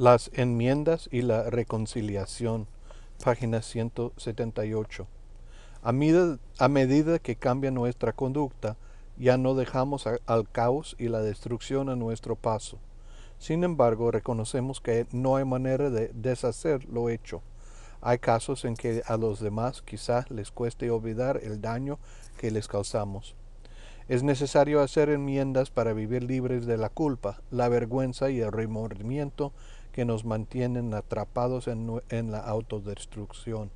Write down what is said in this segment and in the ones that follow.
Las enmiendas y la reconciliación, página 178. A medida, que cambia nuestra conducta, ya no dejamos al caos y la destrucción a nuestro paso. Sin embargo, reconocemos que no hay manera de deshacer lo hecho. Hay casos en que a los demás quizás les cueste olvidar el daño que les causamos. Es necesario hacer enmiendas para vivir libres de la culpa, la vergüenza y el remordimiento que nos mantienen atrapados en, en la autodestrucción.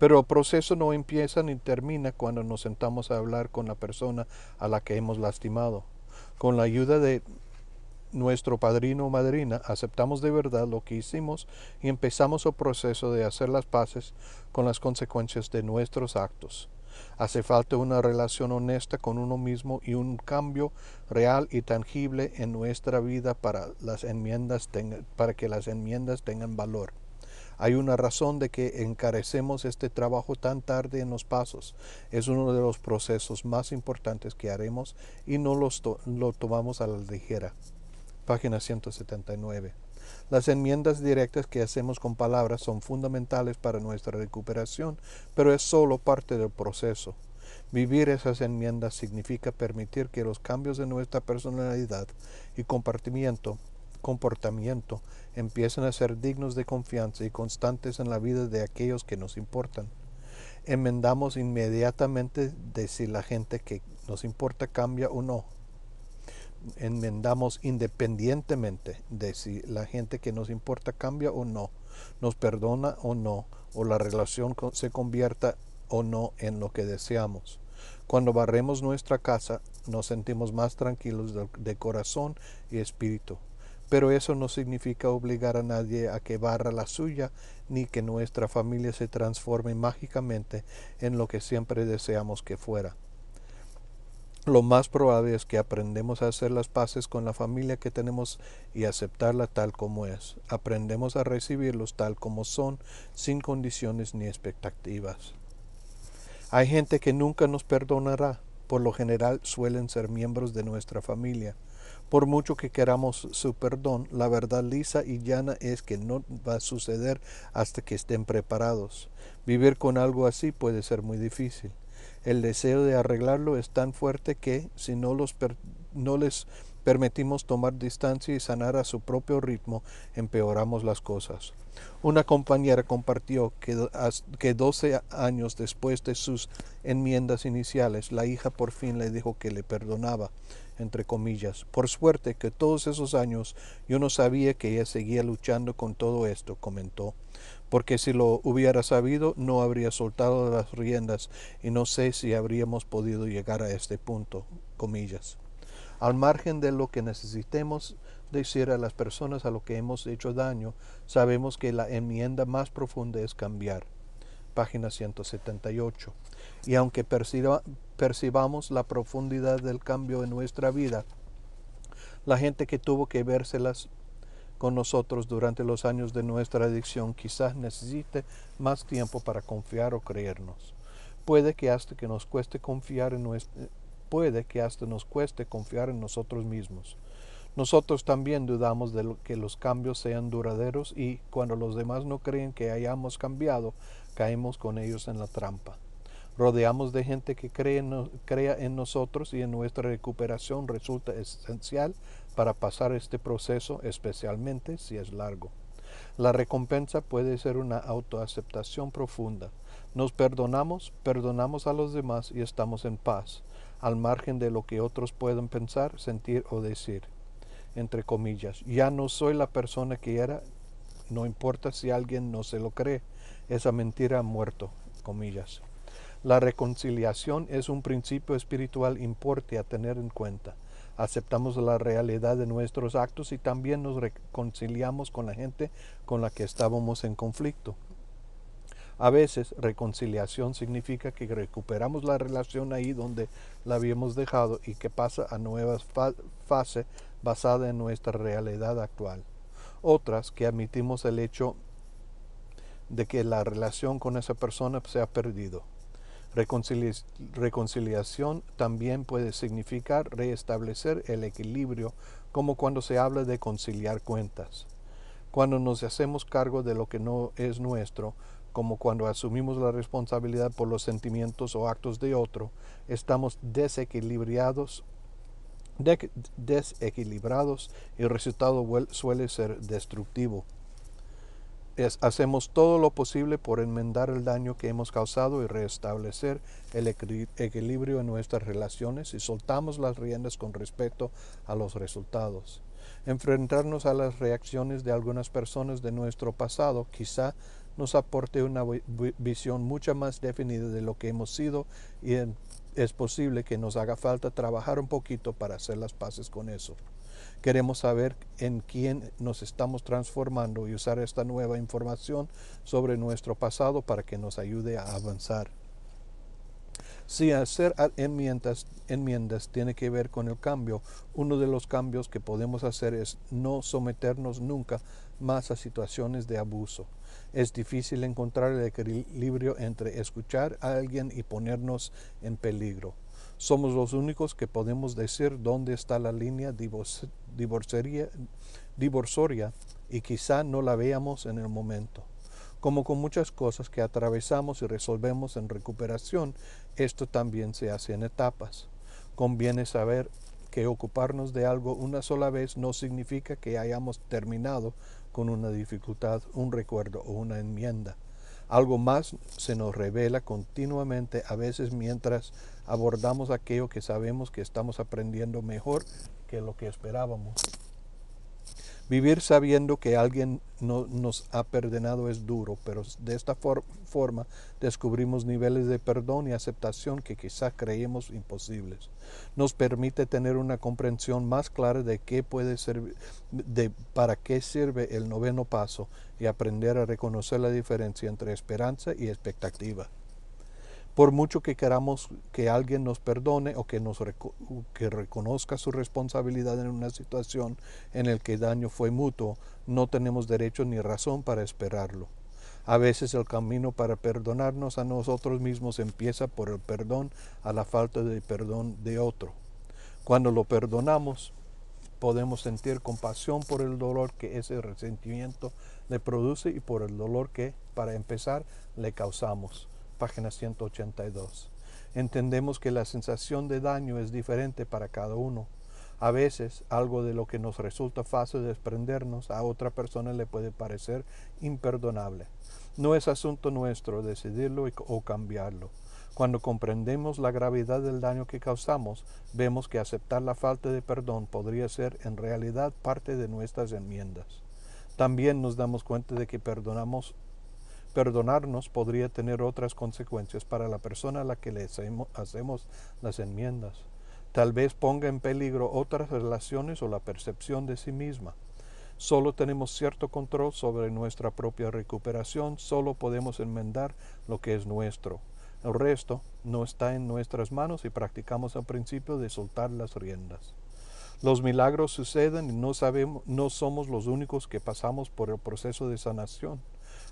Pero el proceso no empieza ni termina cuando nos sentamos a hablar con la persona a la que hemos lastimado. Con la ayuda de nuestro padrino o madrina, aceptamos de verdad lo que hicimos y empezamos el proceso de hacer las paces con las consecuencias de nuestros actos. Hace falta una relación honesta con uno mismo y un cambio real y tangible en nuestra vida para, las enmiendas para que las enmiendas tengan valor. Hay una razón de que encarecemos este trabajo tan tarde en los pasos. Es uno de los procesos más importantes que haremos y no los lo tomamos a la ligera. Página 179. Las enmiendas directas que hacemos con palabras son fundamentales para nuestra recuperación, pero es solo parte del proceso. Vivir esas enmiendas significa permitir que los cambios de nuestra personalidad y comportamiento, comportamiento empiecen a ser dignos de confianza y constantes en la vida de aquellos que nos importan. Enmendamos inmediatamente de si la gente que nos importa cambia o no enmendamos independientemente de si la gente que nos importa cambia o no, nos perdona o no, o la relación se convierta o no en lo que deseamos. Cuando barremos nuestra casa, nos sentimos más tranquilos de, corazón y espíritu. Pero eso no significa obligar a nadie a que barra la suya, ni que nuestra familia se transforme mágicamente en lo que siempre deseamos que fuera lo más probable es que aprendemos a hacer las paces con la familia que tenemos y aceptarla tal como es. Aprendemos a recibirlos tal como son, sin condiciones ni expectativas. Hay gente que nunca nos perdonará. Por lo general suelen ser miembros de nuestra familia. Por mucho que queramos su perdón, la verdad lisa y llana es que no va a suceder hasta que estén preparados. Vivir con algo así puede ser muy difícil. El deseo de arreglarlo es tan fuerte que si no, los no les permitimos tomar distancia y sanar a su propio ritmo, empeoramos las cosas. Una compañera compartió que, que 12 años después de sus enmiendas iniciales, la hija por fin le dijo que le perdonaba, entre comillas. Por suerte que todos esos años yo no sabía que ella seguía luchando con todo esto, comentó, porque si lo hubiera sabido no habría soltado las riendas y no sé si habríamos podido llegar a este punto, comillas al margen de lo que necesitemos decir a las personas a lo que hemos hecho daño, sabemos que la enmienda más profunda es cambiar. Página 178. Y aunque percibamos la profundidad del cambio en nuestra vida, la gente que tuvo que vérselas con nosotros durante los años de nuestra adicción quizás necesite más tiempo para confiar o creernos. Puede que hasta que nos cueste confiar en, nuestra, Puede que hasta nos cueste confiar en nosotros mismos. Nosotros también dudamos de que los cambios sean duraderos y cuando los demás no creen que hayamos cambiado, caemos con ellos en la trampa. Rodeamos de gente que crea en nosotros y en nuestra recuperación resulta esencial para pasar este proceso, especialmente si es largo. La recompensa puede ser una autoaceptación profunda. Nos perdonamos, perdonamos a los demás y estamos en paz al margen de lo que otros puedan pensar, sentir o decir. Entre comillas, ya no soy la persona que era, no importa si alguien no se lo cree, esa mentira ha muerto, comillas. La reconciliación es un principio espiritual importante a tener en cuenta. Aceptamos la realidad de nuestros actos y también nos reconciliamos con la gente con la que estábamos en conflicto. A veces reconciliación significa que recuperamos la relación ahí donde la habíamos dejado y que pasa a nuevas fases fase basada en nuestra realidad actual. Otras que admitimos el hecho de que la relación con esa persona se ha perdido. reconciliación también puede significar restablecer el equilibrio, como cuando se habla de conciliar cuentas. Cuando nos hacemos cargo de lo que no es nuestro, como cuando asumimos la responsabilidad por los sentimientos o actos de otro, estamos desequilibrados, desequilibrados y el resultado suele ser destructivo. hacemos todo lo posible por enmendar el daño que hemos causado y restablecer el equilibrio en nuestras relaciones y soltamos las riendas con respecto a los resultados. Enfrentarnos a las reacciones de algunas personas de nuestro pasado quizá nos aporte una visión mucho más definida de lo que hemos sido y es posible que nos haga falta trabajar un poquito para hacer las paces con eso. Queremos saber en quién nos estamos transformando y usar esta nueva información sobre nuestro pasado para que nos ayude a avanzar. Si hacer enmiendas, enmiendas tiene que ver con el cambio, uno de los cambios que podemos hacer es no someternos nunca más a situaciones de abuso. Es difícil encontrar el equilibrio entre escuchar a alguien y ponernos en peligro. Somos los únicos que podemos decir dónde está la línea divorsoria y quizá no la veamos en el momento. Como con muchas cosas que atravesamos y resolvemos en recuperación, esto también se hace en etapas. Conviene saber que ocuparnos de algo una sola vez no significa que hayamos terminado con una dificultad, un recuerdo o una enmienda. Algo más se nos revela continuamente, a veces mientras abordamos aquello que sabemos que estamos aprendiendo mejor que lo que esperábamos. Vivir sabiendo que alguien no, nos ha perdonado es duro, pero de esta forma descubrimos niveles de perdón y aceptación que quizás creemos imposibles. Nos permite tener una comprensión más clara de qué puede ser, de para qué sirve el noveno paso y aprender a reconocer la diferencia entre esperanza y expectativa por mucho que queramos que alguien nos perdone o que, nos que reconozca su responsabilidad en una situación en la que el daño fue mutuo, no tenemos derecho ni razón para esperarlo. A veces el camino para perdonarnos a nosotros mismos empieza por el perdón a la falta de perdón de otro. Cuando lo perdonamos, podemos sentir compasión por el dolor que ese resentimiento le produce y por el dolor que, para empezar, le causamos página 182. Entendemos que la sensación de daño es diferente para cada uno. A veces algo de lo que nos resulta fácil desprendernos a otra persona le puede parecer imperdonable. No es asunto nuestro decidirlo o cambiarlo. Cuando comprendemos la gravedad del daño que causamos, vemos que aceptar la falta de perdón podría ser en realidad parte de nuestras enmiendas. También nos damos cuenta de que perdonamos Perdonarnos podría tener otras consecuencias para la persona a la que le hacemos las enmiendas. Tal vez ponga en peligro otras relaciones o la percepción de sí misma. Solo tenemos cierto control sobre nuestra propia recuperación, solo podemos enmendar lo que es nuestro. El resto no está en nuestras manos y practicamos el principio de soltar las riendas. Los milagros suceden y no, sabemos, no somos los únicos que pasamos por el proceso de sanación.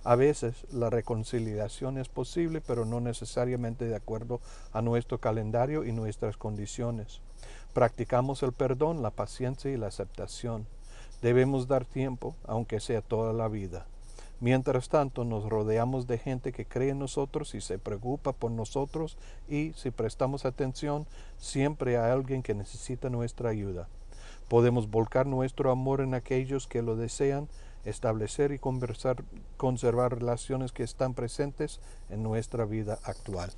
A veces la reconciliación es posible, pero no necesariamente de acuerdo a nuestro calendario y nuestras condiciones. Practicamos el perdón, la paciencia y la aceptación. Debemos dar tiempo, aunque sea toda la vida. Mientras tanto, nos rodeamos de gente que cree en nosotros y se preocupa por nosotros y, si prestamos atención, siempre hay alguien que necesita nuestra ayuda. Podemos volcar nuestro amor en aquellos que lo desean establecer y conversar, conservar relaciones que están presentes en nuestra vida actual.